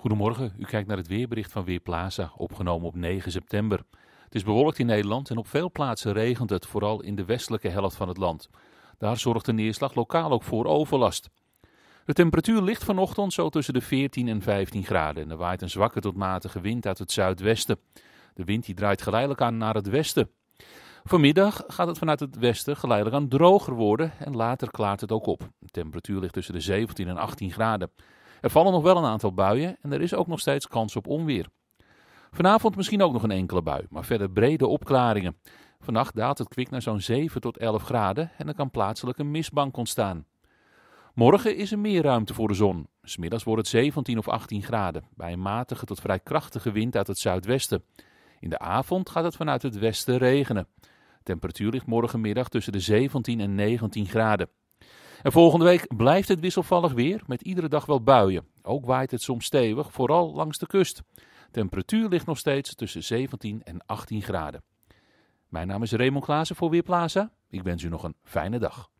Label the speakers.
Speaker 1: Goedemorgen, u kijkt naar het weerbericht van Weerplaza, opgenomen op 9 september. Het is bewolkt in Nederland en op veel plaatsen regent het, vooral in de westelijke helft van het land. Daar zorgt de neerslag lokaal ook voor overlast. De temperatuur ligt vanochtend zo tussen de 14 en 15 graden en er waait een zwakke tot matige wind uit het zuidwesten. De wind die draait geleidelijk aan naar het westen. Vanmiddag gaat het vanuit het westen geleidelijk aan droger worden en later klaart het ook op. De temperatuur ligt tussen de 17 en 18 graden. Er vallen nog wel een aantal buien en er is ook nog steeds kans op onweer. Vanavond misschien ook nog een enkele bui, maar verder brede opklaringen. Vannacht daalt het kwik naar zo'n 7 tot 11 graden en er kan plaatselijk een mistbank ontstaan. Morgen is er meer ruimte voor de zon. Smiddags wordt het 17 of 18 graden, bij een matige tot vrij krachtige wind uit het zuidwesten. In de avond gaat het vanuit het westen regenen. De temperatuur ligt morgenmiddag tussen de 17 en 19 graden. En volgende week blijft het wisselvallig weer, met iedere dag wel buien. Ook waait het soms stevig, vooral langs de kust. Temperatuur ligt nog steeds tussen 17 en 18 graden. Mijn naam is Raymond Klaassen voor Weerplaza. Ik wens u nog een fijne dag.